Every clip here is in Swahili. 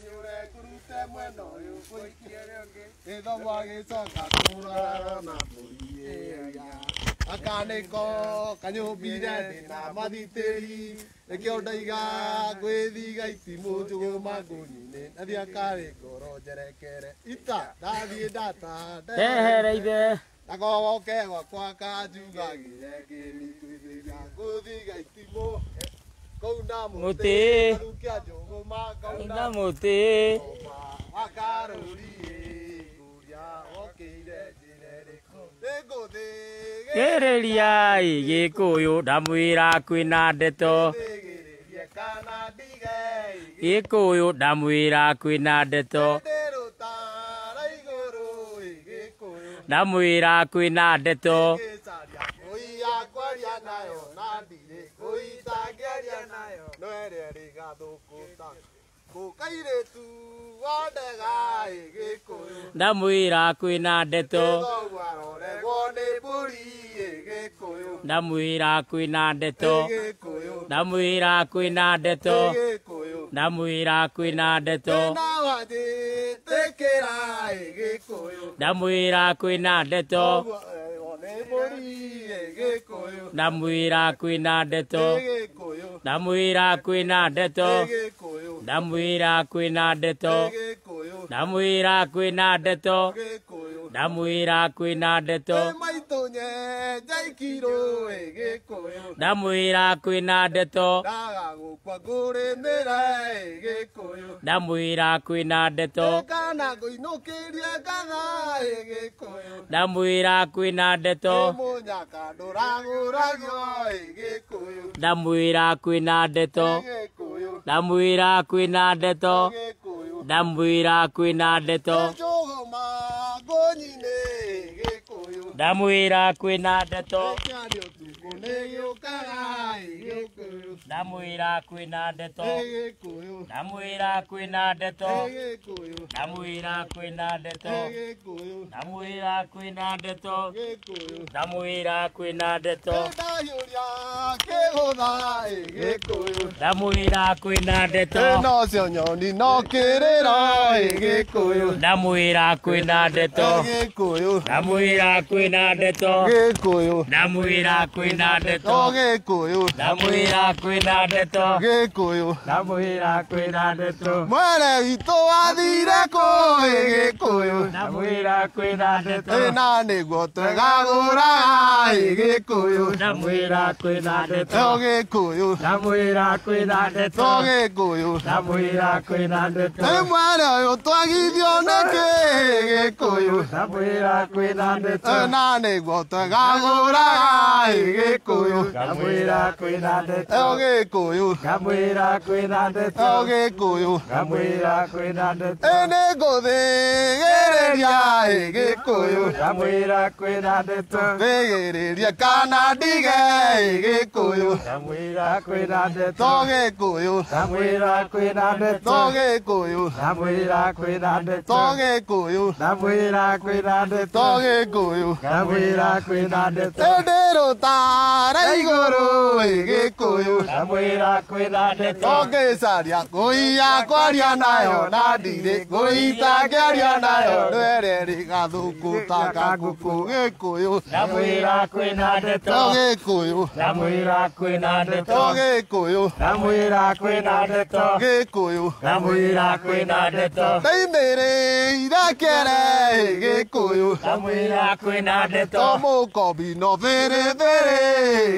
nyure kurute mwena uyu kuikie ringi itho mwagicoka kurara na muiya akaniko kanyumbire ndina mathitiri nikio ndaiga gwithiga itimu njugu manguni-ini nathi akarĩ ngoro njerekere ita ndathiĩ ndata ndehere ithe ndagogoke gwakwa kanjugagire ngĩnituithĩria ngũthiga itimũ muti na muti ngiririai gikuyu ndamwira kwina ndeto gikuyu ndamwira kwina ndeto ndamwira kwina ndeto rwere rigathũngũta ngũka irĩtu wandega ĩgĩkũyũ ndamwĩra kwĩna ndeto aroregwo nĩ mbũri ĩgĩkũyũ ndamwĩra kwĩna ndeto ndamwĩra na ndeto ndamwĩra kwĩna ndeto ndamwĩra kwĩna ndeto ndamwira kwina ndeto ndamwira kwina ndeto ndamwira kwina ndeto ndamwira kwina ndeto ndamwira kwina ndeto ndamwira na ndeto ndagagukwa ngurimira gikuyu ndamwira kwina ndeto kana nguinukirie ngatha gikuyu ndamwira kwina ndeto munyaka nduraguragio gikuyu ndamwira kwina ndeto ndamwira kwina ndeto ndamwira kwina ndeto ndamwira kwina ndeto ndamwira kwina ndeto ndamwira kwina ndeto ndamwira kwina ndeto ndamwira kwina ndeto ndamwira kwina ndeto ndamwira kwina ndeto nocio nyoni no kirira gikuyu ndamwira kwina ndeto ndamwira kwina kwina ndeto gikuyu oh, na kwina ndeto oh, gikuyu na kwina ndeto oh, gikuyu na kwina ndeto mwere witå wathire kå gikuyu na mwira kwina ndeto na niguo twegagåraga gikuyu na kwina ndeto gikuyu na kwina ndeto gikuyu na kwina ndeto mwere å yå twagithio nä gikuyu na kwina ndeto na nä guo twegagå raga gä ndeto gä kå yå ngamwä ndeto gä kå yå ngamwä ndeto ä nä ngå thä gä ndeto thä kana ndige ä gä kå ndeto gä kå yå ngamwä ndeto gä kå yå ngamwä ndeto gä kå yå ngamwä ndeto gä kå Sabwira kwidade tedero tarai goro ege koyo Sabwira kwidade toge saria koi nayo na dire koi ta nayo dwere ri gathuku ta kaguku ge koyo Sabwira kwidade toge koyo Sabwira kwidade toge koyo Sabwira kwidade toge koyo Sabwira kwidade to Dai mere ira kere na ndeto tomukobi no vere vere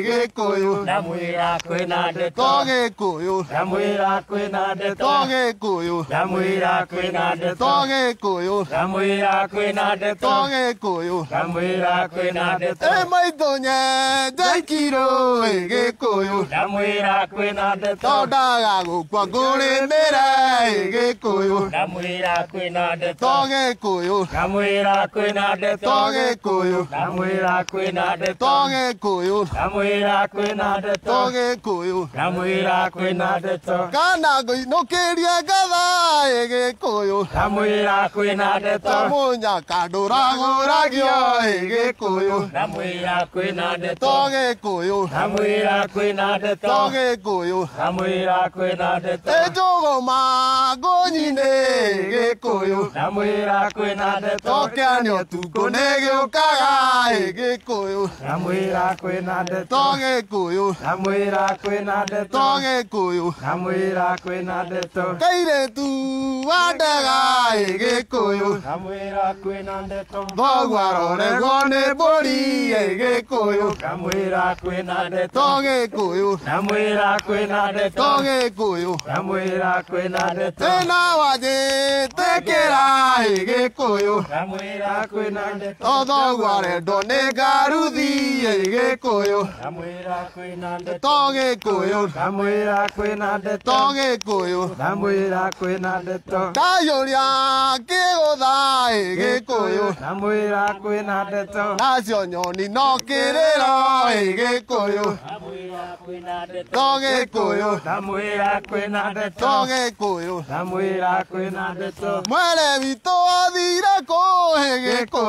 gikuyu ndamwira kwina ndeto to gikuyu ndamwira kwina ndeto to gikuyu ndamwira kwina ndeto to gikuyu ndamwira kwina ndeto to gikuyu ndamwira kwina ndeto e maithonya njakiro gikuyu ndamwira kwina ndeto to eh, ndaga eh, gukwa ngurimira gikuyu ndamwira kwina ndeto to gikuyu ndamwira kwina ndeto to gikuyu kuyu ndamwira kwina ndeto toge kuyu ndamwira kwina ndeto toge kuyu ndamwira kwina ndeto kana nguinukirie ngathaĩ gĩkũyũ ndamwira kwina ndeto mũnyaka ndũragũragio ĩ gĩkũyũ ndamwira kwina ndeto gĩkũyũ ndamwira kwina ndeto gĩkũyũ ndamwira kwina ndeto ĩ e njũgũ mangũnyinĩ gĩkũyũ ndamwĩra kwĩna ndeto kĩanio tukũ nĩgĩũka ndaga gikuyu namwira kwina ndeto gikuyu namwira kwina ndeto gikuyu namwira kwina ndeto kairetu wa ndaga gikuyu namwira kwina ndeto thogwa roregwo nĩ mbũri gĩkũyũ namwira kwina ndeto gĩkũyũ namwira kwina ndeto gĩkũyũ namwira kwina ndeto ĩna wanjĩtĩkĩra gĩkũyũ namwira kwina ndeto thogwa arendwo nä ngaruthi ä gä kå yå to gä kå yå to gä kå yå ndayå ria ngä gå tha ä gä kå yå nacio nyoni no kä rä ro ä gä kå yå to gä kå yå to gä kå yå mwere witå athire kå hä gä kå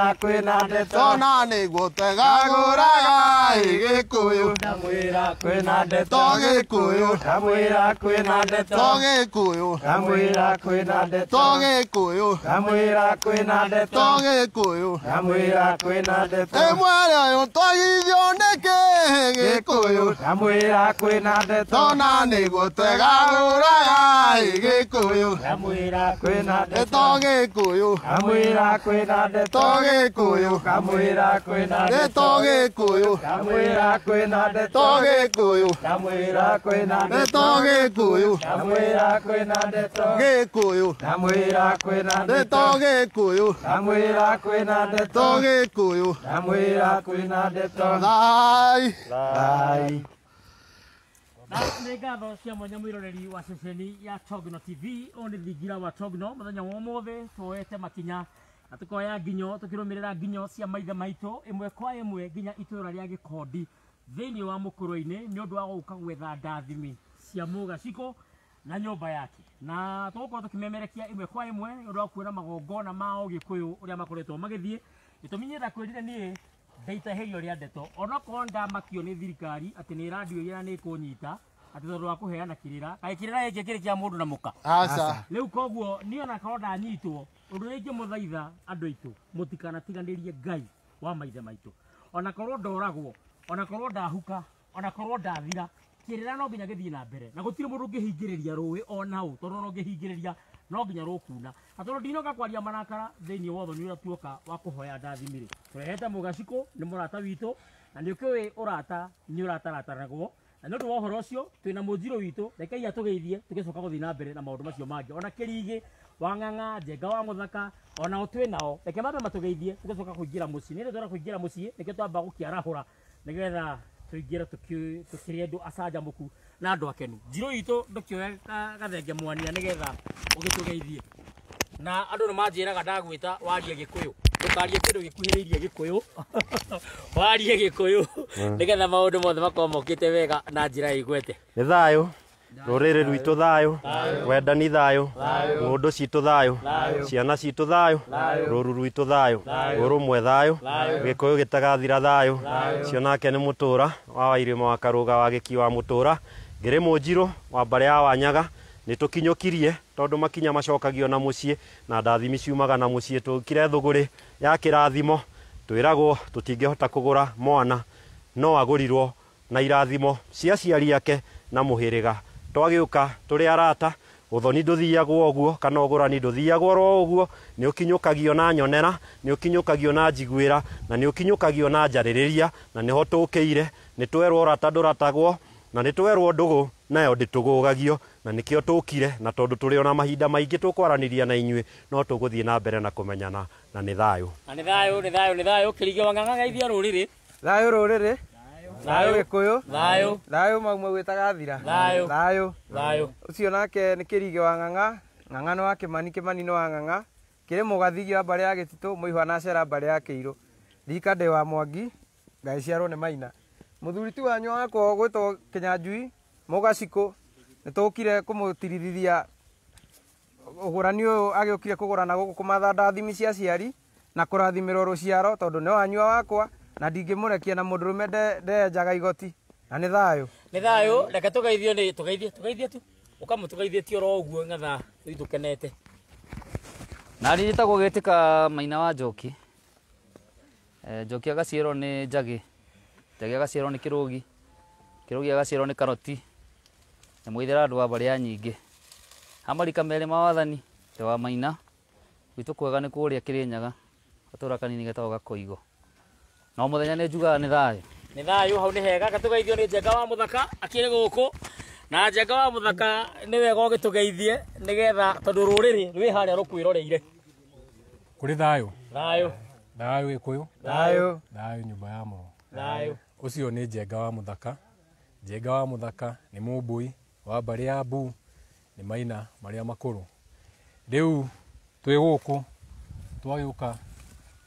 kwira kwina ndeto na nigutega gikuyu ndamwira kwina ndeto gikuyu ndamwira kwina ndeto gikuyu ndamwira kwina ndeto gikuyu ndamwira kwina ndeto gikuyu ndamwira kwina ndeto imwere utogithio niki gikuyu ndamwira kwina ndeto na nigutega gikuyu ndamwira kwina ndeto gikuyu ndamwira kwina ndeto gikuyu kamwira kwina ndeto gikuyu kamwira kwina ndeto gikuyu kamwira kwina ndeto gikuyu kamwira kwina ndeto gikuyu kamwira kwina ndeto gikuyu kamwira kwina ndeto gikuyu kamwira kwina ndeto thai thai nä ngatho cia mwanya må wa ceceni ya togno tv å nä thingira wa togno må thenya wa må thä makinya na tukoya nginyo tukirumirira nginyo cia maithe maitå imwe kwa imwe nginya itura ria gikondi thini wa mũkũrũ-inĩ nĩ ũndũ wa guka gwetha ndathimi cia ciko na nyũmba yake na tũgũkorwo tũkĩmemerekia ĩmwe kwa ĩmwe nĩ ũndũ wa kuona magongona ma ũgĩkũyũ ũrĩa makoretwo magĩthiĩ gĩtũmi nyenda kwĩrire niĩ ndaitahĩrio rĩa ndeto nda makio ni thirikari ati ni radio ira ni kunyita ati tondũ wa kuheana kirira kai kirira yeke kirikia mundu na muka asa rĩu koguo ni ona niĩ nda nyitwo undu ingi muthaitha andu aitu mutikanatiganirie ngai wa maithe maitu ona korwo ndoragwo ona korwo ndahuka ona korwo ndathira kirira no nginya githii na mbere na gutire mundu ngihingiriria ruwi ona u tondu no ngihingiriria no nginya rukuna na tondu ndinoka kwaria marakara thiini wa uthoni uria tuoka wa kuhoya ndathimire turehete mugaciku ni murata witu na ni ukiwi urata ni uratarataranagwo na nä å ndå wa å horo å cio twä na må njirå witå rekei atå geithie tå gä coka gå thiä na mbere na maå ndå macio mangä ona kä rigä wang'ang'a njenga wa muthaka ona twä nao reke mambe matugeithie tå kuingira kå ni ndora kuingira muci reke må ciä twamba gå ra nä getha na andå akenu njirå itå ndå kä gathenge mwania nigetha ugitugeithie å tå geithie na andå nä manjä raga ndagwä ta warie gä kå yå ndåkarie kä ndå gä kuhä gä gä kå mm. yå nä getha maå ndå mothe makorwo mokä te wega na njä ra ä gwete thayå rurä rwitå thayå wendani thayå ng'å ndå citå thayå ciana citå thayå rũru rwitå thayå ũrũmwe thayå gä kå yå gä tagathira thayå cionake nä må tå ra wa wairä wa karũga wa gä ki wa må tå ra ngä rä må njirå wa ya wanyaga nä tå kirie tondå makinya macokagio na må ciä na ndathimi ciumaga na må ciä tå kire rä ya kä rathimo twä ragwo tå tingä hota kå gå ra mwana no agå rirwo na irathimo cia ciari ake na må hä rä ga tå rä arata ũthoni å guo kana ũgũrani guo ro å kinyå kagio na nyonera kinyå kagio na ra na kinyå kagio na ria na kä ire nä twerwo rata ratagwo na nä twerwo ndũgũ nayo ndĩtũgũgagio na nĩkĩo kire na tondũ tũrĩ ona mahinda tå tũkwaranĩria na inyuä no tũgũthiĩ na mbere na kũmenyana na nĩ thayũ na nĩ thayũ nĩ thayũ nĩ thayũ kĩrigĩ wang'ang'ageithia rũrĩrĩ thayũ rũrĩrĩ thayå gä kå yå thayå thayå maumwe gwä taga thira thayå thayå thayå å cio nake nä kä rige wa ng'ang'a ng'ang'a nä wa kä mani kä mani nä wa ng'ang'a kä rä må gathigia mbarä ya gä titå må ihwa nacera mbarä ya kä irå thika ndä wa mwangi ngagä ciarwo nä maina må thuri ti wanyu wakwo gwä two kä nyanjui må gacikå nä tå kire kå må tirithithia ũgũrani ũyũ agĩũkire kũgũrana gũkũ kũmatha ndathimi cia ciari na kũrathimĩrwo rũciaro tondũ nĩ wanyua wakwa na ndingĩmũrekia na mũndũ rume ndenjaga igoti na nĩ thayũ nĩ thayũ reke tũgeithio nĩ tũgeithie tũgeithie tu ũkamũ tũgeithĩtie oro ũguo ng'atha rĩu tũkenete nari njĩtagwo ka maina wa njoki eh, njoki agaciĩrwo nä kä rå gi kä rå gi agaciĩrwo nä karoti nĩ mũithĩra andå wa mbarĩa nyingĩ hamarika merĩ ma wathani ndĩ wa maina gwitũ kwega nĩ kũrĩa kĩrĩnyaga gatũra kanini getagwo gakoigo no må thenya nä njugaga nä thayå nä thayå hau nä hega gatå geithio nä njenga wa må thaka akirä gå kå na njenga wa må thaka nä wega å gä tå geithie nä getha tondå rå rä rä rwä harä a rå kwä roreire kå rä thayå thayå thayå ä kå yå thayå thayå nyå mba ya må thayå å cio nä njenga wa må thaka njenga wa må thaka nä må mbå wa mbarä ya mbu nä maina marä a makå rå rä u twä gå kå twagä å ka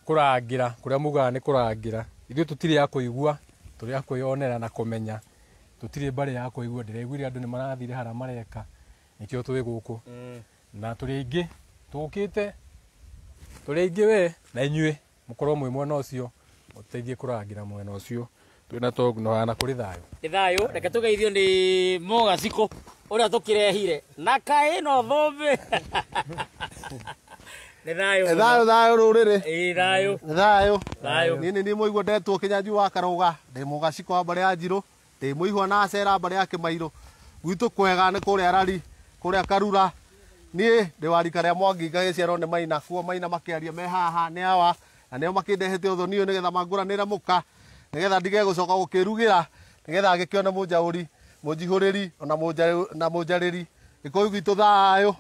kurangira kuria mugaga ni kurangira ithuĩ tutiri ya kuigua tũrĩ ya kwĩyonera na kũmenya tũtirĩ mbarĩ ya kuigua ndĩraiguire andũ nĩ marathire hara mareka nĩkĩo twĩ gũkũ mm. na tũrĩ aingĩ tũkĩte tũrĩ aingĩ we na inyuĩ mũkorwo mwĩ mwena ũcio mũteithie kũrangĩra mwena ũcio twĩna tũhana kũrĩ thayũ nĩ thayũ reke tũgeithio nĩ mogacikũ ũrĩa tũkĩrehire na kaĩ no thũmbĩ nä thayo. nä thayå rå rä thayo. thayå nä thayå niä nä ndetwo kä wa karuga. ga ndä må gaciko mbarä ya njirå na acera mbarä ya kä mairå kwega ni kå arari, a rari kå rä a karura niä ndä warika rä a mwanginga gä ciarwo maina kuo maina makiaria me haha ni awa na ni o makä ndehete å thoni å nä getha mangå ranä ra må ka nä getha ndigegå coka gå kä getha agä kä ona ona må njarä ri gikuyu gitu thayo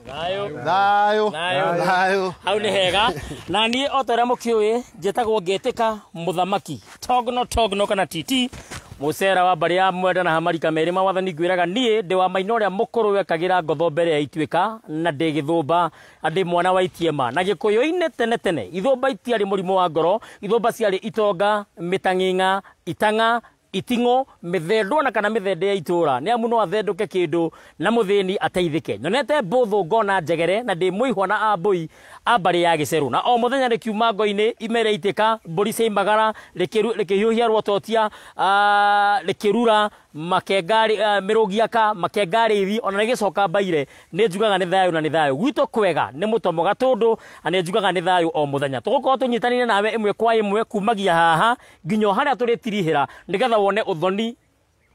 thayo thayo hau ni hega na niä o ta å rä a må kä å ä njätagwo ngä ka må thamaki togno togno kana tt mucera wa mbari ya mwenda na hamarika meri mawathani ngwiraga nie ndi wa maina uria mukuru wekagira ngotho mbere ya ituika na ndigithumba andi mwana wa itiema na gikuyu-ini tene tene ithumba itiarĩ mũrimũ wa ngoro ithumba ciarĩ itonga mĩtang'ĩng'a itang'a itingo mithendwa na kana mithende ya itura ne amu no athenduke kindu na muthini ateithike nyonete mbuthu ngona njegere na ndi muihwa na ambui ambari ya giceru na o muthenya rikiuma ngo-ini imere itika mburi ciaimagara rikihiuhia rwototia rikirura uh, makengari uh, eh, mirugiaka makengarithi ona coka mbaire ni njugaga ni thayu na ni thayu gwitå kwega nä må tomo ani jugaga ni njugaga nä thayå o må thenya tunyitanire tå nawe ä mwe kwa ä mwe kumagia haha nginya harä a tå rä ra nä getha wone å thoni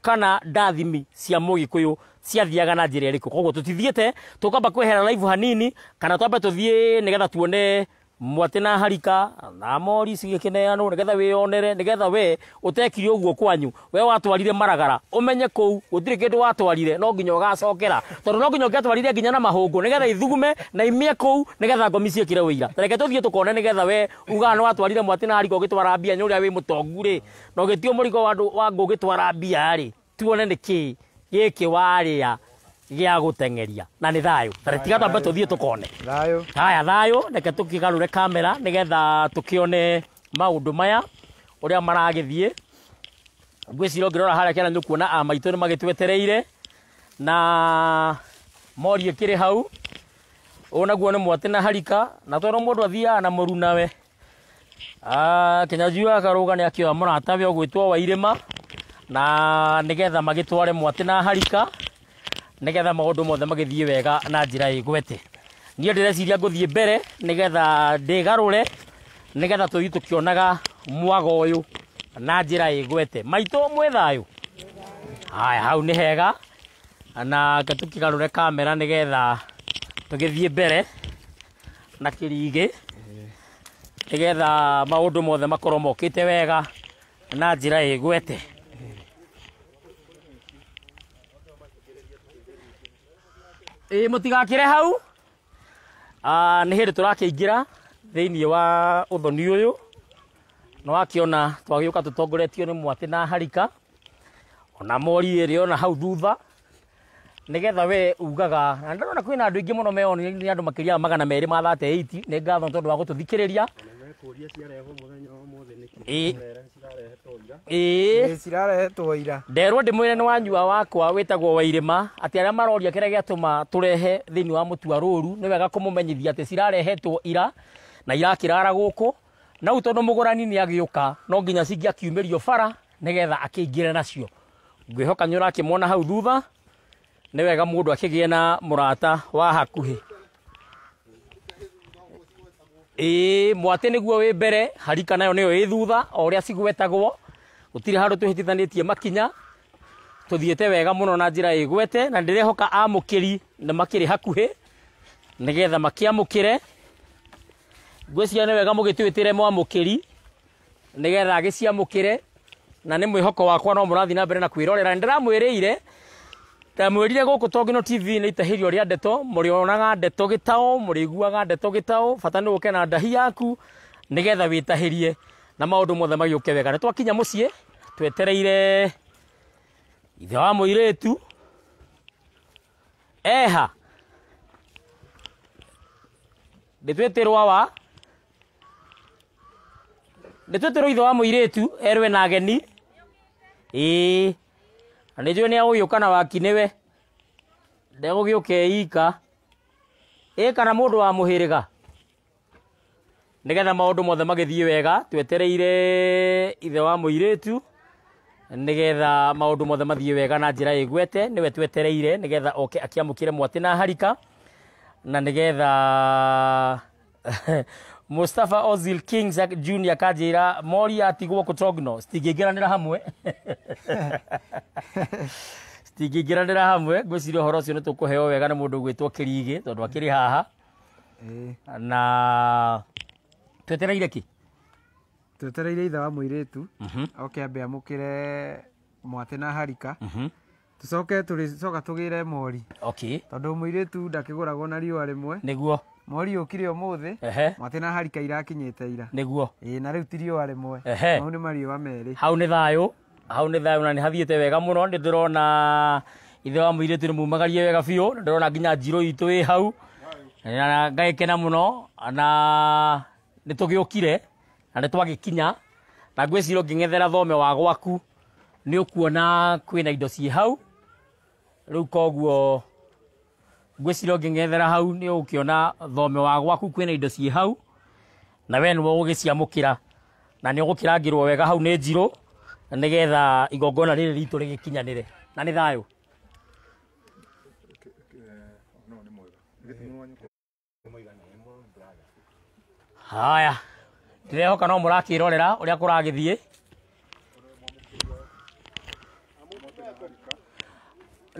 kana ndathimi cia må gä ciathiaga na njä ra ä rä kå koguo tå tå kwehera live hanini kana twambe tuthie thiä getha tuone mwate na harika na mori cigikineanwo nigetha wionere nigetha we utekire uguo kwanyu we watwarire maragara umenye kuu uthire kindu watwarire no nginya gacokera tondu no nginya gatwarire nginya na mahungu nigetha ithugume na imie kuu nigetha ngomi ciekire wira tareke tuthie tukone nigetha we uga no watwarire mwate na harika ugitwara mbia ni uria wi mutongu ri na ugitio murigo wa ngugitwara bia ri tuone niki yeke waria gia gutengeria na nä thayå taretiga twambe tå thiä tå kone haya thayå reke tå kä garå re kamera nä getha tå kä one maå ndå maya å rä a maragä thiä ngwäcira å ngä rora harä a kĩana nä å kuona a nä magä twetereire na morie kä rä hau å naguo nä mwatĩ na harika na tondå må ndå athiaga na må runawe kinyanjui akarũga nä akĩoya må ratawe å gwä two wa irä ma na nä getha magä tware mwatĩ na harika nigetha maundu mothe magithie wega na njira igwete niä ndäreciria ngåthiä mbere nigetha ndägarå nigetha tå thi tå kä onaga mwaga å yå na njä ra ä gwete maitå mwä haya hau nä hega na tå kä garå re kamera nigetha tå gä thiä mbere na kä rigä nigetha maå ndå mothe makorwo mokä te wega na njä ra ä gwete ä må tigakire hau nä hä ndä tå rakä ingä ra thä iniä wa å thoni å yå nä wakä ona twagä å ka tå tongoretio nä mwatä na harika ona mori ä rä ona hau thutha nä getha we ugaga na ndä rona kwä na andå aingä må no meonä nä andå makä ria magana merä ma nä ngatho tondå wa gå tå thikä rä ria kũria ciarehwo mũthenya wa mothe nĩkĩ cirarehetwo ira ĩĩ cirarehetwo ira nderwo ndĩmwĩre nĩ wanyua wakwa wĩtagwo wa irĩma atĩ arĩa maroria kĩrĩa gĩatũma tũrehe thĩinĩ wa mũtua rũru nĩ wega kũmũmenyithia atĩ cirarehetwo ira na irakĩrara gũkũ na u tondũ mũgũrani nĩ agĩũka no nginya cingĩakiumĩrio bara nĩgetha akĩingĩre nacio ngwĩhoka nĩ ũrakĩmwona hau thutha nĩ wega mũndũ akĩgĩe na mũrata wa hakuhĩ ĩĩ ee, mwatĩ nĩguo wĩ mbere harika nayo nĩyo ĩ thutha o ũrĩa cigwetagwo gũtirĩ handũ twĩhĩtithanĩtie makinya tũthiĩte wega muno na njira igwete na ndĩrehoka amũkĩri nĩ makĩrĩ hakuhĩ nĩgetha makĩamũkĩre ngwĩciria nĩ wega mũgĩtwĩtĩre mwamũkĩri nĩgetha agĩciamũkĩre na ni mwihoko wakwa no murathi na mbere na kwirorera nĩ ndĩramwĩrĩire ta gå tongi no tv nä itahä rio rä a ndeto må rä onaga ndeto gä taå må rä gitao ndeto gä taå bata nä na ndahi yaku nä getha wä tahä rie na maå ndå mothe magä å ke wega nä twakinya må ciä twetereire ithe wa må irä tu eha nä twä tä nä twä tä rwo ithe wa må irä tu erwe na ageni ĩĩ e na nä njå nä agå kana waki nä we ndegå gä å keika ä kana må ndå wa må hä rä ga nä getha maå ndå mothe magä thiä wega twetereire ithe wa må irä tu nä getha maå ndå mothe mathiä wega na njä ra ä gwete nä we twetereire nä getha oke akä amå kä re mwatä na harika na nä getha Mustafa Ozil Kings Junior kajira mori atigwo ku Trogno stingigiranira hamwe stingigiranira hamwe ngwiciria horo cio ni heo wega ni mundu gwitwo kirigi tondu akiri haha eh. na twetereire ki twetereire ithe wa muiritu mhm. oke ambe amukire mwate na harika mhm. tucoke turicoka tugire mori okay tondu muiritu ndakiguragwo na riwa rimwe niguo mori ukire umuthi mwatina harika irakinyite ira niguo ĩ na rĩu ti riũa rĩmwe mau mari wa meri hau ni thayo hau ni thayo na ni hathiĩte wega muno ndi ndĩrona ithe wa mũirĩtu nĩ mumagarie wega fio nĩ ndĩrona nginya njirũ itu ĩ hau na ngai kena muno na nĩ tũgĩũkire na nĩ twagĩkinya na ngwe ciro ngingethera thome wa gwaku ni ukuona kwina indo ci hau rĩu koguo ngwiciria ngingethera hau ni ukiona thome wa gwaku kwina indo ci hau na we niwe ugiciamukira na ni ugukirangirwo wega hau ni njiru nigetha igongona riri ritu rigikinyanire na ni thayo haya ndirehoka no murakirorera uria kuragithie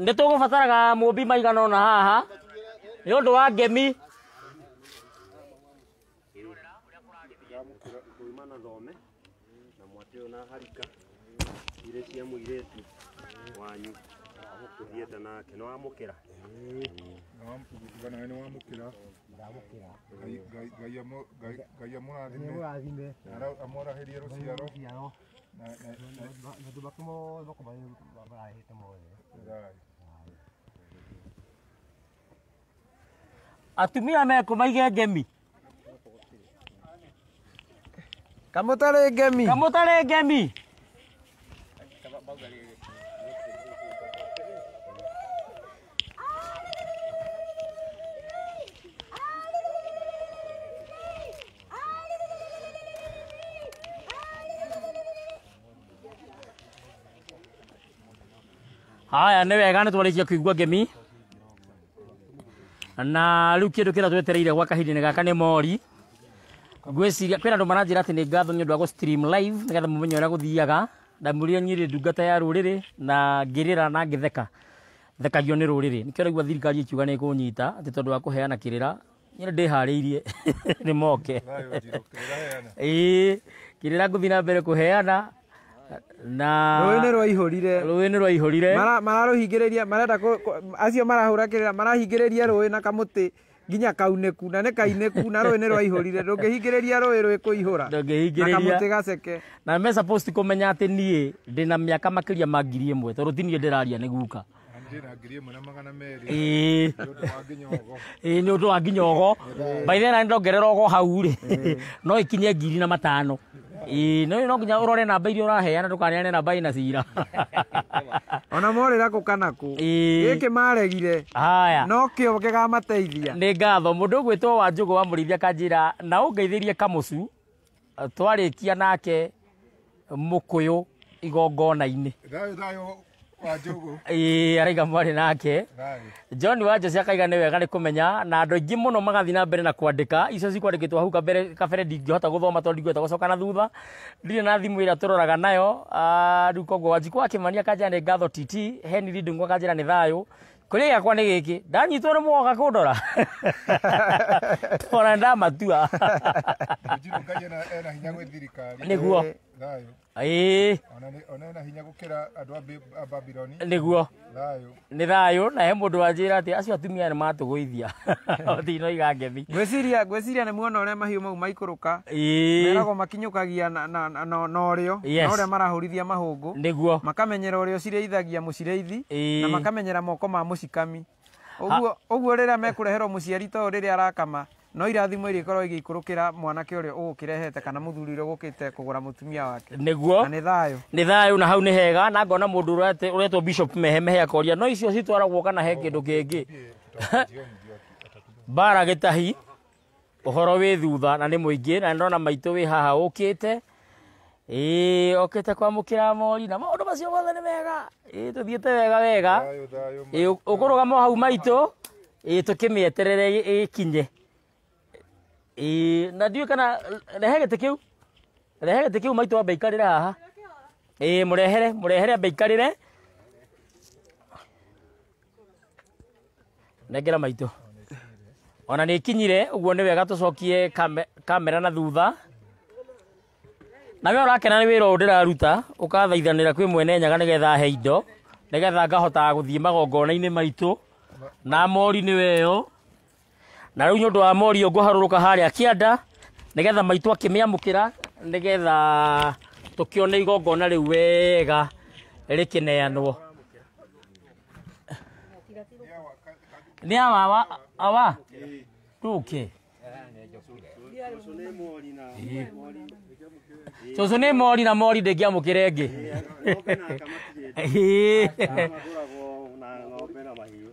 nä tå gå bataraga må mbi maigana na haha nä å ndå wa ngemi kuuma na thome na mwatĩ na harika irĩ cia mũirĩtu wanyu ũthiĩte nake nĩ wamũkĩra nĩ wamũkĩra ngai amũrathime amũrahĩrie rũciaro na andũ make mothe kũmarahĩte mothe atumia mekå maige ngemi kamå tarä ngemi kamå tarä ngemi haya nä wega nä twarä kia kå igua ngemi na rä u kä ndå kä rä twetereire gwa kahinda gaka nä mori ngwäciria kwä na andå maranjä ra atä nä ngatho nä å ndå wa gå nä getha må menye å rä a gå thiaga ndamå ndungata ya rå rä rä na ngä rä ra na ngä theka thekagio nä rå rä rä nä kä raigua thirikari ĩkiuga nä kå nyita atä tondå wa kå heana kä rä ra nyä ndä harä irie nä moke ra ngå thiä na mbere heana na rwini ihorire rwini rwaihurire mararuhingiriria marenda acio marahura kirira marahingiriria rwini na kamuti nginya kauniku na nä kainiku na rwä nä rwaihårire ndå ngä hingä rä ria rwä rwä kå ihå ra ndångähingä rä gaceke na me kå menya atä niä ndä na mä aka makä ria ma ngiri ä mwe tondå tiniä ndä raria nä guka ä nä å ndå wa nginya ogo baithena nä ndongerera ogo hau rä no ä kinye ngiri na matano ii no no å rore namba iria uraheana ndukaneane namba na cira ona morä ra kå kana ku kä maregire haya no kio gigamateithia ni ngatho gwä ugwitwo wa njå njugu wa kanjä ra na å ngeithä rie kamå cu twarä kia nake må kå yå igongona-inä ii araiga mwarĩ nake john wanjo ciakaiga nĩ wega nĩ kũmenya na andũ aingĩ mũno magathiĩ na mbere na kwandĩka icio cikwandĩkĩtwo hau kabere ndingĩhota gũthoma tondũ ndingĩhota gũcoka na thutha ndirĩ na thimũ ĩrĩa tũroraga nayo rĩu koguo wanjikũ akĩmania kanjĩra nĩ ngatho tt henry ndungũ akanjĩra nĩ thayũ kũrä gakwa nä gä ndanyitwo nä mwoka kå ona ndamatua nä guo hinya gukira andu a Babylon niguo thayo ni thayo na he mundu anjira ati acio atumia ni matuguithia iga igangethi gwiciria gwiciria ni muona uria mahiu mau maikuruka meragwo makinyukagia na na urio na uria marahurithia mahungu niguo makamenyera uria ucireithagia mucireithi na makamenyera moko ma mucikami uguo uguo rä rä a mekå reherwo må ciari ta å rä rä a arakama no irathimo irikorwo igiikurukira mwanake uria ugukirehete kana muthuri uria ugukite kugura mutumia wake niguo na ni thayo ni thayo na hau ni hega na ngona mundu uretwo bishop mehemehe akoria no icio citwaragwo kana he kindu kingi bara gitahi uhoro wi thutha na ni muingi na ndona maitu wi haha ukite ii okite kwamukira mori na maundu macio mothe ni mega ii tuthiite wega wega ukurugama hau maitu ii tukimieterere ikinye ii na ndiå kana rehe gä tä kä u rehe gä tä kä u maitå ambe ikarä re haha ii må rehere må rehere ambe ikarä re nengera maitå ona nä ikinyire å guo nä wega tå cokie kamera na thutha na wä rakena nä wä ra å ndä raruta å kathaithanä ra kwä mwene nyaga nä getha he indo nä getha ngahotaga gå thiä magongona-inä maitå na mori nä weyo na rä u nä å ndå wa morio harå rå ka harä a anda nä getha maitå mä amå kä ra nä getha tå kä one igongona rä u wega rä kä neanwo nä awawa awa tå kä cåcå nä mori na mori ndä ngä amå kä ra ä ngä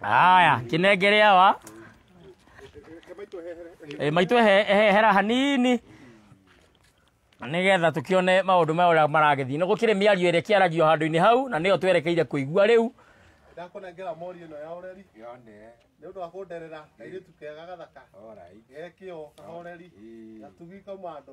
aya kä nengere awa maitå ehera hanini nä getha tå kä one maå ndå maya å rä nä gå kä rä mä ario ä rä kä aragio handå-inä hau na nä yo twerekeire kå igua rä u ndakonengera mori ä no ya å reri nä å ndå wa kå nderera kairä tu kega gathaka gekä o kahoreri gatugi kauma andå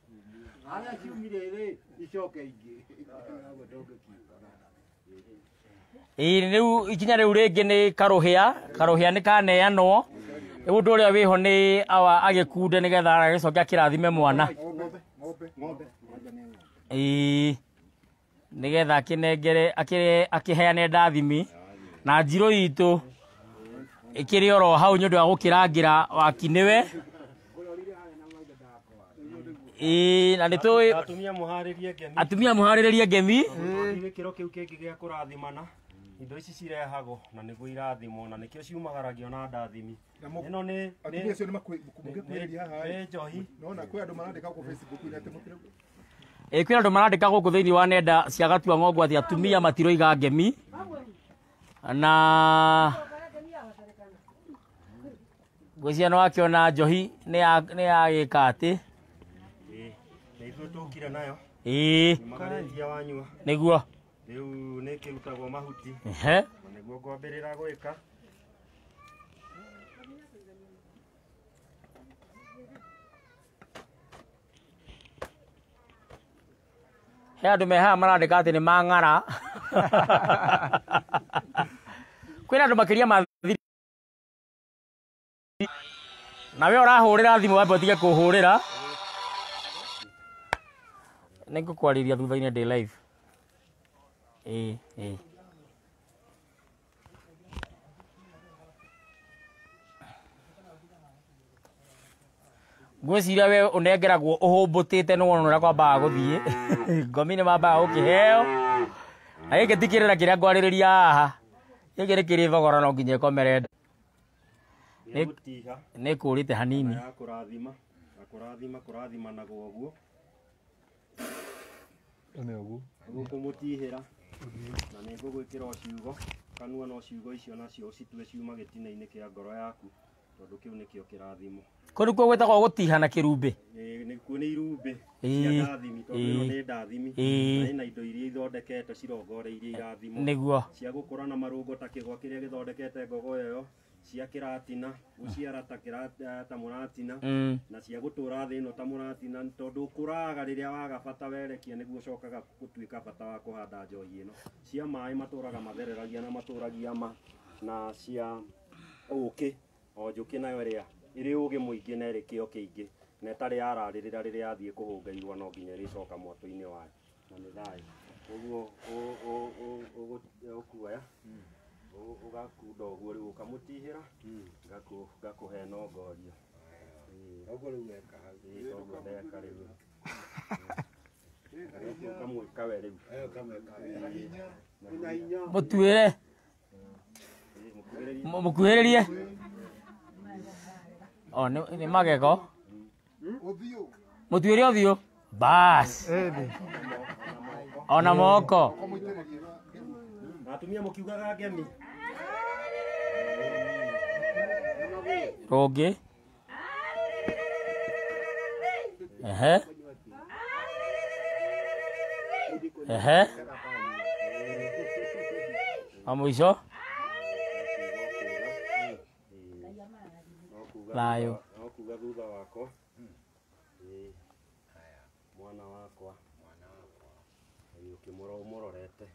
Haya ciumire ri icoke ingi. Ii riu ikinya riu ringi ni karuhia karuhia ni kaneanwo riu undu uria wiho ni awa agikunde nigetha agicoke akirathime mwana ii nigetha akinengere akiheane ndathimi na njirå itå ä kä rä oro hau nä å ndå wa gå kä rangä ra wakiniwe ii na nitui atumia muharirie ngemi ngä gä a kå rathimana indo ici cirehagwo na nä guo irathimwo na nä kä o ciumagaragio na ndathimi ino nä njohi ä kwä na andå marandä ka gå kå thä inä wa nenda cia gatua ng'ongo atä atumia matiroiga ngemi na gwä ciana wakä ona njohi nä yagä ka atä nĩtuo tũkire nayo ĩĩ makaretia wanyua nĩguo rĩu nĩ mahuti ehe nĩguo ngwambĩrĩra gwĩka he andå me haha marandä ka atä nä mang'ara kwä na andå makä ria mathiri na we å rahå rä ra thimå wambe å tige kå hå rä ra ningukwarĩria thutha-inĩ ndĩ live ĩĩ ĩĩ ngwĩciria we ũnengeragwo ũhũmbũtĩte nĩ wona ũrĩa kwambaga thiä ngomi nä mambaga gå kä heo na gä tikä rä ra kä rä a ngwarä rä ria haha nä kä rä thogora no nginya ĩkomere nĩ kũrĩte hanini kũrathima na kũrathima kũrathimanagwo ũguo ene uguo guku mutihira na ni ngugwikira o ciugo kanua no ciugo icio nacio ũcitue ciuma gĩtina-inĩ kĩa ngoro yaku tondũ kĩu nĩkĩo kĩrathimo kå nä kuo gwä tagwo gå tihana kä rumbä kuo nä irumbä ndathimi tondå nä ndathimi na indo iria ithondekete cirongoreirie irathimo nä guo cia gå kå ra na marå ngo ta kä gwa kä rä a gä thondekete ngogo ä yo cia kä ratina gå ciara ta må ratina mm. na cia gå tå ra thä no ta må ratina tondå kå raga rä rä a waga bata werekia nä guo cokaga gå tuä ka bata wa kå handa njohi ä no cia maä matå raga mathereragia na matå ragia ma na cia å kä o njå kä nayo ä rä a ä rä å gä må ingä na ä rä kä o kä ingä na ä tarä yararä rä ra rä rä athiä kå hå ngairwo no nginya rä coka mwatå-inä wayo na nä thayå å guo å kuoya mm ugakunda uguo riu ukamutihira hmm. ngakuhe no ngorio uguo riu weka uguo ndeka riu ukamwika we riu mutuire mukuhiririe o ni magego mutuire uthiu bas ona moko atumia mukiugaga ngemi rungi ehe ehe wa mũico thayũ kuga thutha wakwa mwana wakwa ũkĩmũra ũmũrorete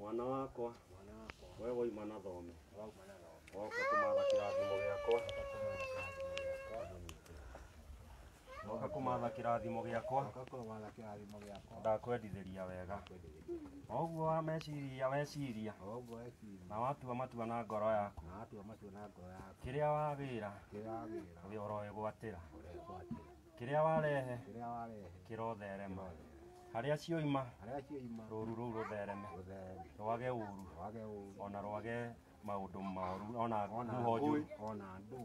mwana wakwa we woima na thome woka kumatha kĩrathimo gĩakwa woka kumatha kĩrathimo gĩakwa ndakwendithĩria wega oguo wa meciria weciria na watua matua na ngoro yaku kĩrĩa wagĩra ũroĩgwatĩra kĩrĩa warehe kĩrotherema harĩa cioima rũru rũu rũthereme rwage ũru ona rwage maundu moru ona muhoju ona ndu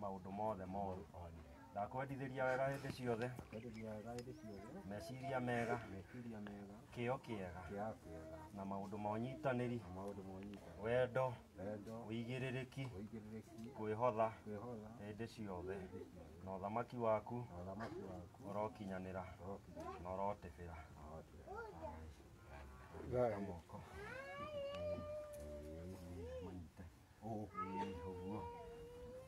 maundu mothe moru ndakwendithiria wega hindi ciothe meciria mega kio kiega na maundu ma unyitaniri wendo uigiriki kwihotha hindi ciothe na uthamaki waku urokinyanira na urotibira moko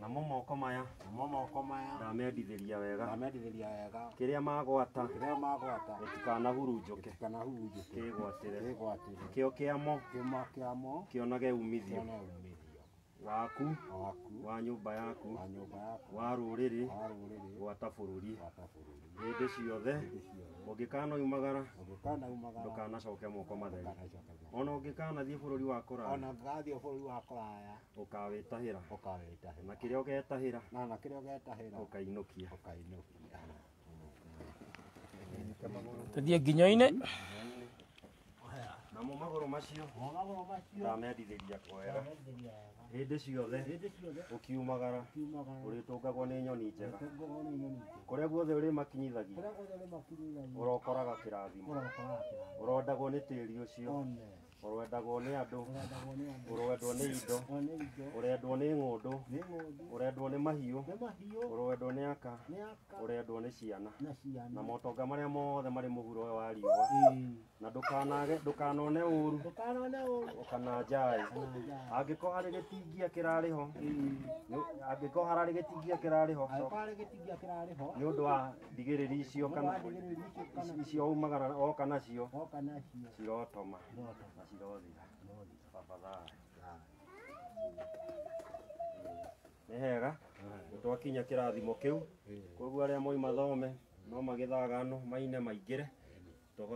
na mo moko maya na mo moko maya ndamendithĩria wega ndamendithĩria wega a magwata kĩrĩa magwata gĩtikanahurunjũke gĩtikanahurunjũke kĩgwatĩre kĩgwatĩre kĩo kä kĩmo kä kĩonage umithio onage umithio waku wa nyumba yaku wa ruriri gwata bururi hindi ciothe ungikanoimagara ndukanacoke moko matheri ona ungikanathie bururi wa kuraya ukawitahira na kiria ugetahira ukainukia tuthie nginyo-inĩ namo magũrũ macio ndamendithĩria kwega hĩndĩ ciothe ũkiumagara ũrĩtũngagwo nĩ nyoni njega kũrĩa guothe ũrĩmakinyithagia ũrokoraga kĩrathimo ũrondagwo nĩ tĩĩri ũcio ũrwendagwo nĩ andũ ũrwendwo nĩ indo ũrendwo nĩ ng'ũndũ ũrendwo nĩ mahiũ ũrwendwo nĩ aka ũrendwo nĩ ciana na motonga marĩa mothe marĩ mũhuro wa riũa na ndukanage ndukanone uru ndukanone uru kana njai angiko hari gitingia kirari ho mm. angiko harari gitingia kirari ho harari gitingia kirari ho ni undu wa ndigiriri icio kana icio umagana o kana cio o kana cio cirotoma na cirothira babathari mm. nä hega nä twakinya kä rathimo kä u koguo arä a moima thome no magä thagano maine maingä re nä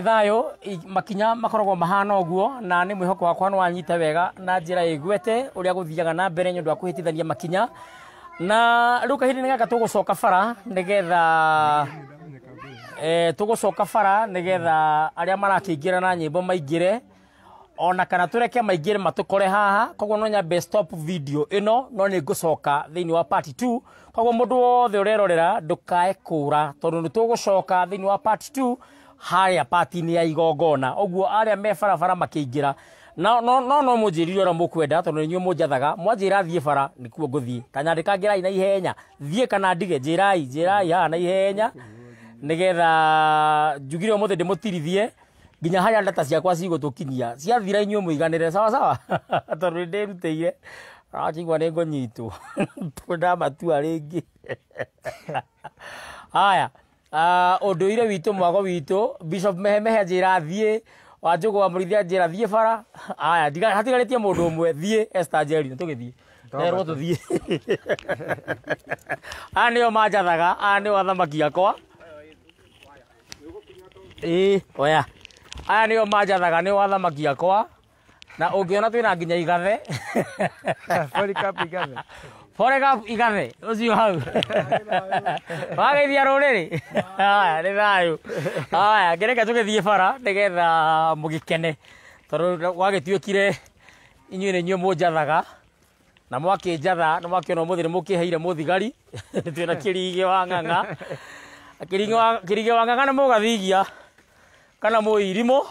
thayå makinya makoragwo mahana å guo na nä mwä hoko wakwa nä wanyite wega na njä ra ä gwete å rä a gå thiaga nambere nä å ndå wa kå hä tithania makinya na rä u kahindä nä gega tå gå coka bara nä eta eh, tå gå coka bara nä getha arä a marakä ingä ra na nyä mbo maingä re ona kana tå reke maingä rä matå kore haha koguo no nyambe stop video ino no nä ngå coka thä inä wa part t koguo må ndå wothe å rerorera ndå kae kå ra tondå nä tå gå coka thä inä wa part t harä a patinä ya igongona å guo arä a me barabara makä ingä ra no no må njä rire å rä a må kwenda tondå nä nyuä må njathaga mwanjä ra thiä bara nä kuo ngå thiä kanyandä kangä rai naihenya thiä kana ndige njä rai njä rai haha naihenya nä getha njugire å må thä ndä må tirithie nginya harä a ndata ciakwa cigå tå kinyia ciathira inyuä må iganä sawasawa tondå nä ndä rutä ire racigua nä ngå nyitwo ndamatua rä ngä haya å ah, ndå ire witå mwago witå bishop mehemehe njä ra thiä wanjå njå må rithia njä ra thiä bara aya hatigarä tie må ndå å mwe thiä esta njeri tå gä thiä nerwo tå thiä aya nä o manjathaga aya nä o athamaki akwa ä oya aya nä o manjathaga nä o athamaki akwa na å ngä ona twä na nginya igathe igathe å cio hau wagäithia rå rä rä nä thayå aya ngä reke tå gä thiä bara nä getha må gä kene tondå wagä tuä kire inyuä nä nyuä må njathaga na mwakä njatha nä mwakä må thä nä må kä heire må thigari twä na kä rigä wa ng'ang'a kä rigä wa ng'ang'a nä må gathigia kana må irimå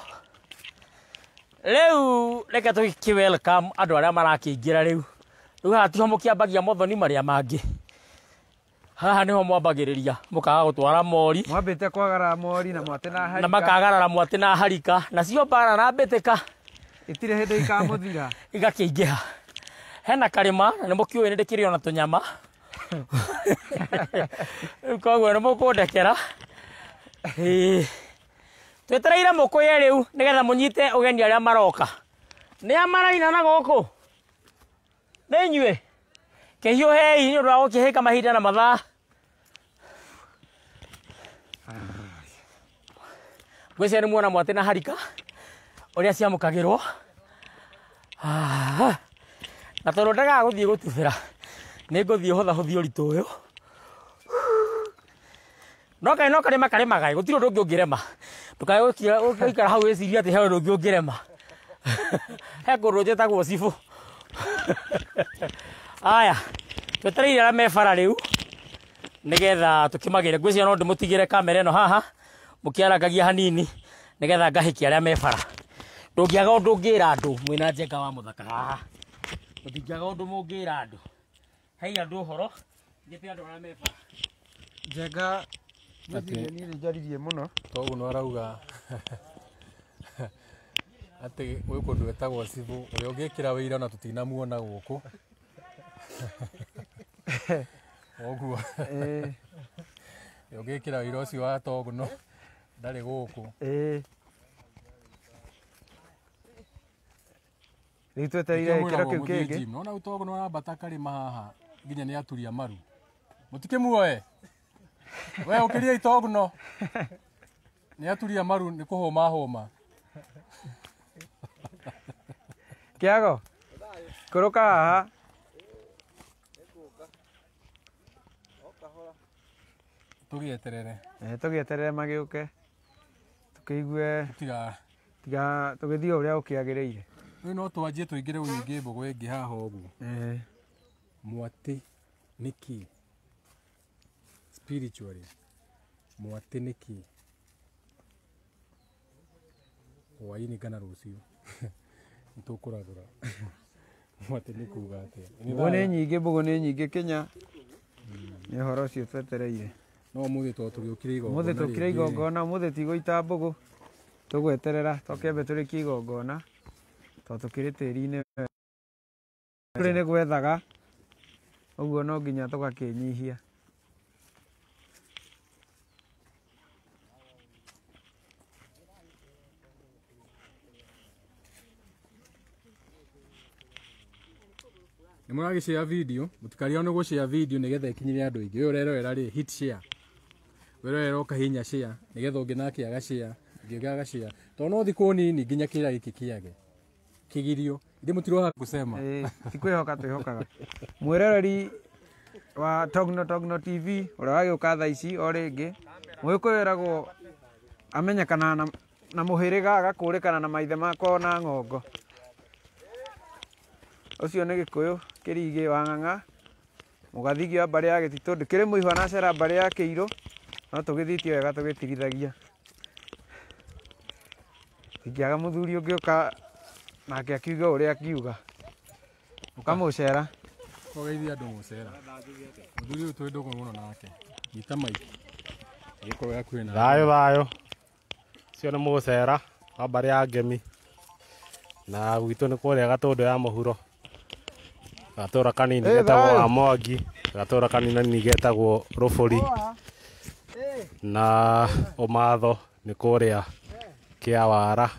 rä u reke tå kä welcome andå arä a marakä ingä ra rä u rä u haha tiho må kä ambagia mothoni marä a mangä haha nä ho mwambagä rä ria må kaga gå twara mori mwambä te kwagara mori na mwate na makagarara mwate na harika nacio mbara na mbä tä ka itirä hä ndä ikamå thira igakä ingä ha hena karä ma na nä må kä å ä nä ndä kä rä ona tå nyama koguo nä må kå ndekera twetereire må nyite å geni arä a maroka ni amaraina na nä ni kä hiå hei nä ni undu wa ka mahinda na mathaa ngwĩciria nä muona mwatĩ na harika å rä ũrĩa ciamũkagĩrwo ah, na tondũ ndegaga gũthiĩ gũtubĩra nĩ ngũthiĩ hũthahũthi ũritũ ũyũ no kaĩ no karĩma karĩmaga gũtirĩ ũndũ ngä rema ndukae ũikara hau wĩcirie atĩ he ũndũ ũngĩ ũngĩrema he kũndũ njĩtagwo cibũ aya twetereire arĩa me bara rĩu nĩgetha tũkĩmagĩre ngwĩciria no ndĩmũtigĩre kamera ĩno haha mũkĩarangagia hanini nĩgetha ngahĩkia arĩa me bara ndũngĩaga ũndũ ũngĩra andũ mwĩna njenga wa mũthaka haha ndũngĩaga ũndũ mũngĩra andũ hei andũ ũhoro njĩte andũ arĩa me bara njenga niä njaririe må no toguo no arauga atä gwä kå ndå etagwo cibå å rä a å ngä kä ra wä ira ona tå tinamuona gå kå koguo å ngä kä ra wä ira å cio wa toguo no ndarä gå kå rä u twetereire gä kä kä ngä nona u toguo no arambata karä ma haha nginya nä aturia maru må tikä muoe we å kä ria itogno nä aturia maru nä kå hå hå ma ma kä ago kå rå ka haha tå tå gä gä eterere eterere magä tugieterere eh tugieterere kä tukiigue tiga tiga tugithie uria ukiagiriire riu no twanjie tuingire wingi mbugu ngä haha å guo mwatä nä kä spiritually mwate nä kä hwainä kana rå ciå nä tå kå mwate nä kuga atä mbå nä nyingä mbå gå nä nyingä kinya nä å horo å cio twetereire no må thä tondå tå gä å kire igongona må thä tå kire igongona må thä tigå ita mbå gå tå gweterera tokembe tå rä kie igongona tondå tå kä rä tä ri-inä rä nä gwethaga å guo no nginya tå gakä nyihia nä må ragä video må tikariao nä gå video nä getha ikinyä andå aingä å yå era rä hit share wĩrorera ũkahinya share nä getha å ngä nake aga share ngä ngä aga share tondå no thikå nini nginya kä ra gä kä kä age kä girio ithä må tiroha kå sema ti kwä hoka twä hokaga mwäroreri wa togno togno tv å rä a wagä å ka tha ici o rä ngä må gä kå wäragwo amenyekana na må hä rä ga agakå rä kana na maithe makwao na ng'ongo ucio nä gä kå yå kä ringä wa ng'ang'a må gathigi wa mbarä ya gä titå ndä kä rä må ihå anacera mbarä ya kä irå no tå gä thitie wega tå gä tirithagia ingäaga må thuri å ngä å ka nake akiuga å rä a akiuga å ka må cera kågeithia andå må cera å nake gita maiki gä korwo cio nä må cera wa mbarä ya ngemi na gwitå nä kå rä a ndå ya må huro gatora kanini getagwo amongi gatura kaninani getagwo ruburi na umatho ni kuria kiawara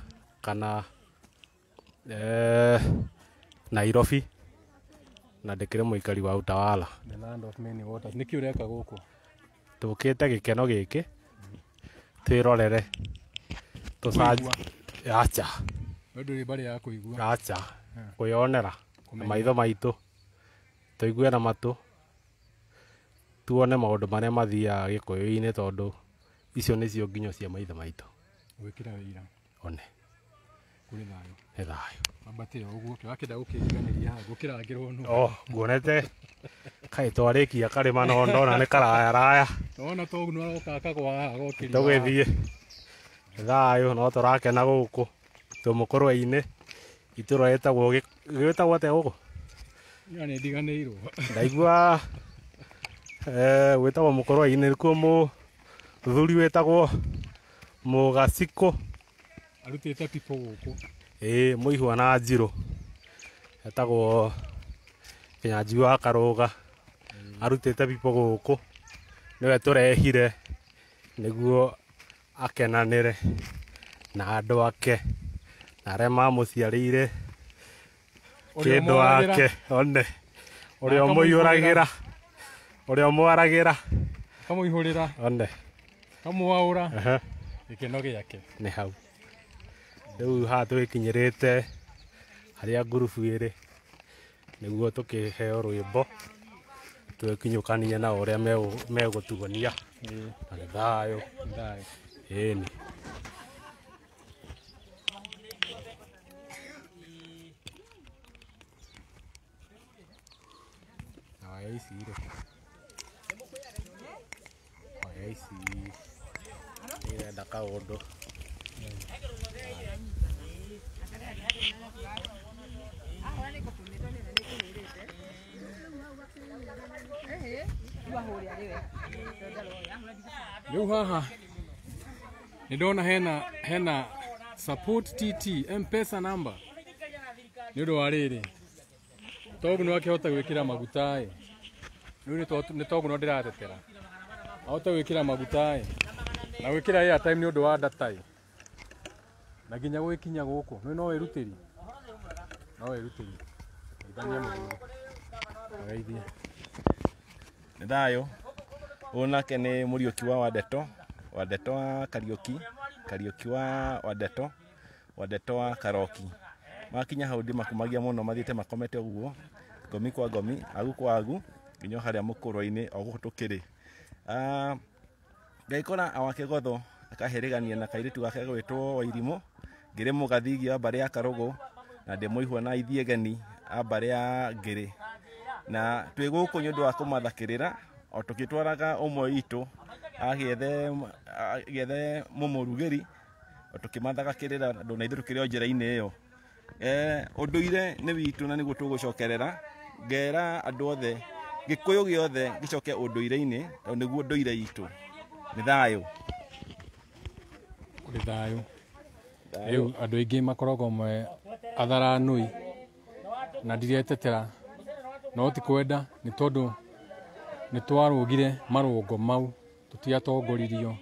kana eh, nairobi na ndikire muikari wa utawala niki ureka guku tukite gikeno giki twirorere tuacha acha kwionera na maitho maitũ tũigue na matũ tuone maũndå marĩa mathiaga gä kå yå-inä tondå icio nä cio nginyo cia maitho maitũ gwä wĩra one kũrĩ thayå nä thayå mambatire ũguo kĩwakĩenda gũkĩriganĩria haha ngũkĩrangĩrwo nũ o oh, nguonete kaĩ twarĩ kia karĩma no ndona nĩ karaya raya ona to ũguo nĩaroka akagwa haha gokĩria tũgĩthiĩ thayũ no tũrakena gũkũ tũmũkũrwe-inĩ itå ra e, etagwo gä tagwo atä gå kå nä ndiganä irwo ndaigua gwä tagwo må korwainä nä kuo må thuri wä tagwo må gacikå arutä te pipå gå kå ä må ihwa na njirå etagwo kinyanji wa karå ga arutä te pipå gå kå nä we tå rehire nä guo akenanä re na andå ake na ire kä ndå wake one å å rä rä a a må iå ragä ra mwaragä ũrĩa ũmũihũragĩra ũrĩa ũmwaragĩra ra one no gä ake nä hau rä rĩu haha harä a ngurubu ä rä nä guo tå kä heo rwä mbo ĩrĩ nĩguo tũkĩheo rwĩmbo twĩkinyũkanie na ũrĩa megũtuonia na thayũ ĩni haisi ile rĩu haha nĩ ndona hena hena support tt mpesa number nĩ ũndũ wa rĩrĩ tondũ nĩ wakĩhota gwĩkĩra maguta rä u nä toguo ndä ratetera ahote gwä kä ra maguta na gwä kä ra nä å ndå wa ndata na nginya gwä kinya gå kå nä no wä rutä ri no wä rutä ri geithania må thuri ageithie nä thayå å nake nä må riå ki wa wandeto wandeto wa kariåki kariåki wa wandeto wandeto wa karoki makinya hau ndimakumagia må no mathiä te makomete å guo ngomi kwa ngomi agu kwa agu nginya ah, ya mukurwa-ini o guku tukiri ngaikora awake gotho akaherigania na kairitu gake gwitwo wairimu ngiri mugathigia mbare ya karugu na ndimuihwa na ithiegeni mbare ya ngiri na twä gå kå nä å ndå wa kå mathakä rä ra o tå gä twaraga å mwe witå agäethe må må rugä ri na ithä tå kä rä o yo å ndå ire nä witå na nä guo tå gå cokerera ngera andå othe gikuyu giothe gicoke unduire-ini to niguo nduire itu ni thayo kuri thayo riu andu aingi makoragwo me atharanui na ndirietetera no ti kwenda ni tondu ni twarugire marungo mau tutiatongoririo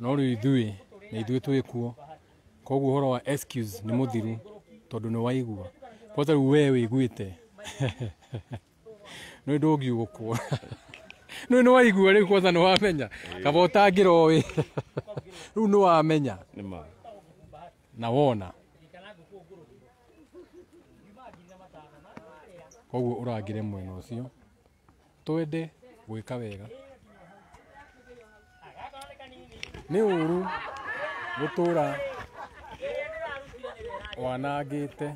no riu ithui na ithui twikuo koguo uhoro wa excuse ni muthiru tondu ni waigua kwota riu we wiguite nä ndå ngi gå kwo nä nä waigua rä u kwanza nä wamenya kaba å tangä roä rä u nä wamenya na wona koguo å rangä re mwena å cio twende gwä ka wega nä å ru gå tå ra wanangä te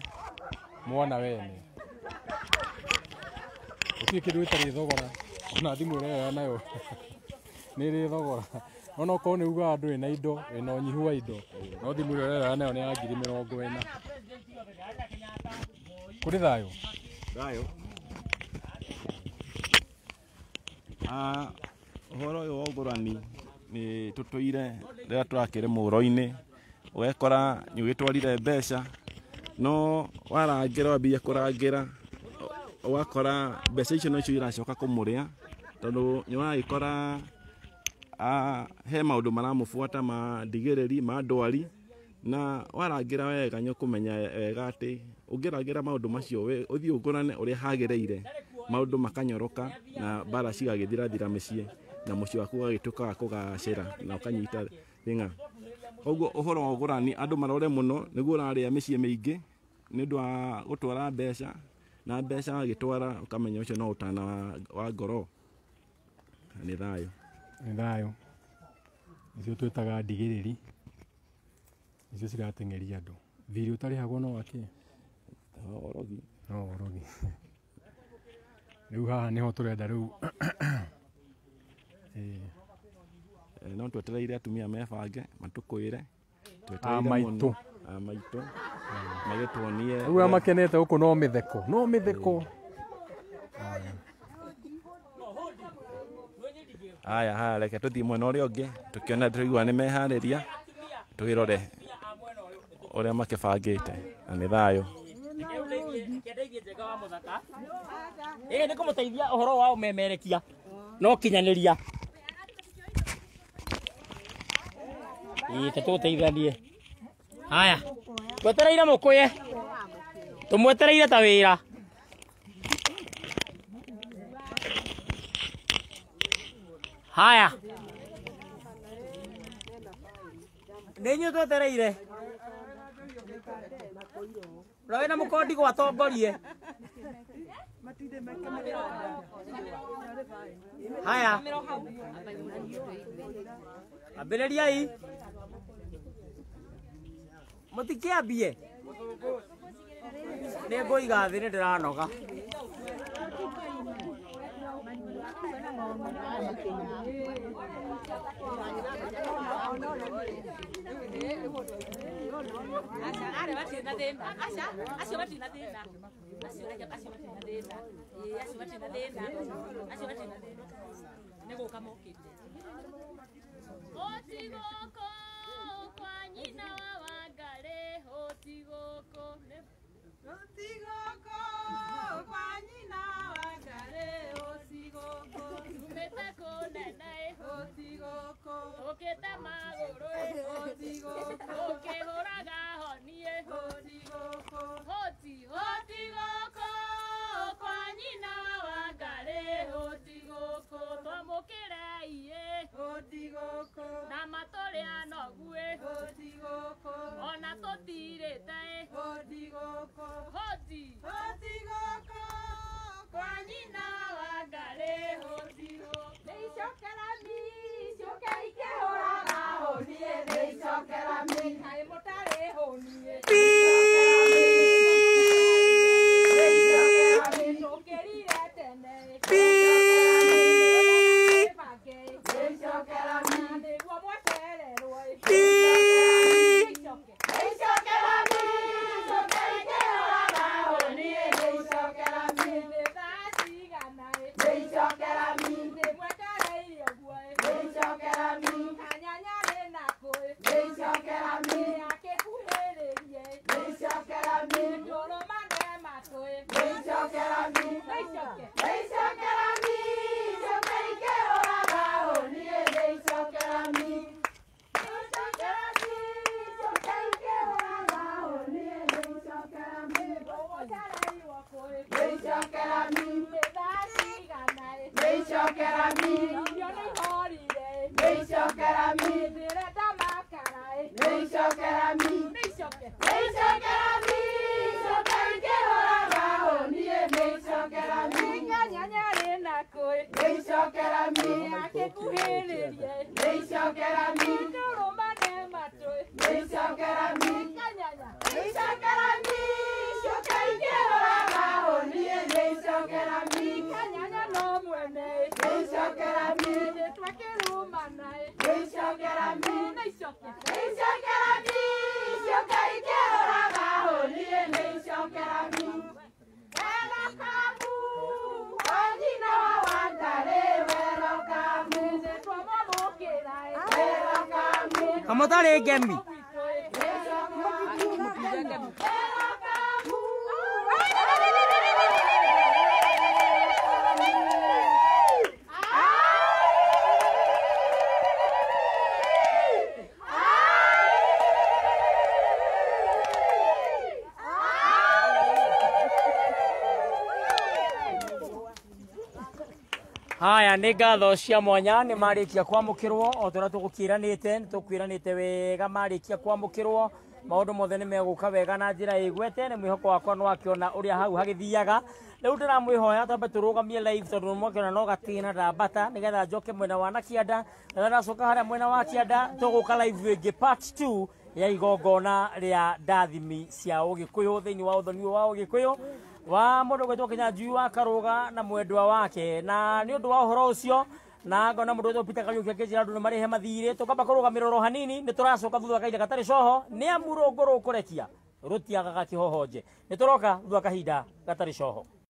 mwana wene kä gũtirĩ kĩndũ gĩtarĩ thogora ona thimå ä thimũ ĩrĩa yoya nayo nä rä thogora ona okorwo nĩ ugaga ä na indo ä na nyihu wa indo no thimå ä ä thimũ ĩrĩa ũreyoya nayo nĩ ya ngiri mĩrongo ĩna kũrĩ thayũ thayũ ah, ũhoro ũyũ wa ũgũrani nĩ tũtũire rĩrĩa tũrakĩrĩ mũũro-inĩ ũgekora gä twarire mbeca no warangä ra kå rangä ra ugakora mbeca icio nocio iracoka kumuria tondu niwagikora he maundu maramubuata ma ndigiriri ma ndwari na warangira wega nä å wega ati ungiragira ngä maå macio å thiä å ngårane å rä a hagä maundu makanyoroka na bara cigagä thirathira mä ciä na må waku gagä tuä wa kå na ukanyita thing'a koguo å wa marore må no nä guo å rarä a mä ciä mä ingä nä å ndå wa gå twara mbeca na mbeca kamenya å cio no tana wa ngoro nĩ thayũ nĩ thayũ nĩcio twĩtaga ndigĩrĩri nĩcio cirateng'eria å tarä hagwo no wakĩ orogi no ũrogi rĩu haha renda rä u no twetereire atumia mebange matũkũĩre ah, maitũ Ah, maitå magätuonie rä u makenete gå kå no mitheko theko no mä theko haya haya reke tå thiä mwena å rä a å ngä tå kä ona tå nä meharä ria tå rore å rä a te na nä thayå wa ä nä kå må teithia å horo wa å memerekia no kinyanä ria tä tå teithanie haya twetereire mukuye tumwetereire ta wira haya nä inyuä twetereire å rä na må kondi gwatongorie haya ambä rä Mutikia bie. Nego igathi ni ndiranoga. Nĩgũka mũkĩte. Mũtigũkũ kwa nyina wa contigo corre contigo compañina wangare osigo ko tumeta kona nae osigo ko oketa magoro osigo ko ke horaga honie osigo ko hoti hoti go guko nyina wa ngare uthi guku twamukirei uthi guku na maturi anogue uthi guku ona tutirite uthi guku uthi uthi guku kwa nyina wa ngare uthi guku nĩicokera mi icoke ikĩhũra mahũnie nĩicokera mi twekere umana kamotare gemi haya nä ngatho cia mwanya nä marä kia kwamå kä rwo o tå rä a tå gå kä ranä te nä tå ranä te wega marä kia kwamå kä rwo maå ndå mothe nä megå ka wega na njä ra ä gwete nä mwä hoko wakwa no å rä a hau hagä thiaga rä u ndä ramwä hoya twambe tå rå gamie tondå nä mwakä ona no na ndambata nä getha njoke mwena wa na kianda na ndacoka harä a mwena wa kianda tå gå ka ä ngä ya igongona rä a ndathimi cia å gä kå yå thä inä wa å thoni wa å gä kå yå wa må ndå kinya kinyanjui wa karå na mwendwa wake na nä å ndå wa å horo å cio na ngona må ndå wetwo pita kanyå kia kä njä ra andå nä marä he mathirä tå kamba kå rå roro hanini nä tå racoka thutha kahinda gatarä coho nä amu rå ngå rå kå rekia rå tiagaga kä hohonje nä tå roka thutha kahinda gatarä coho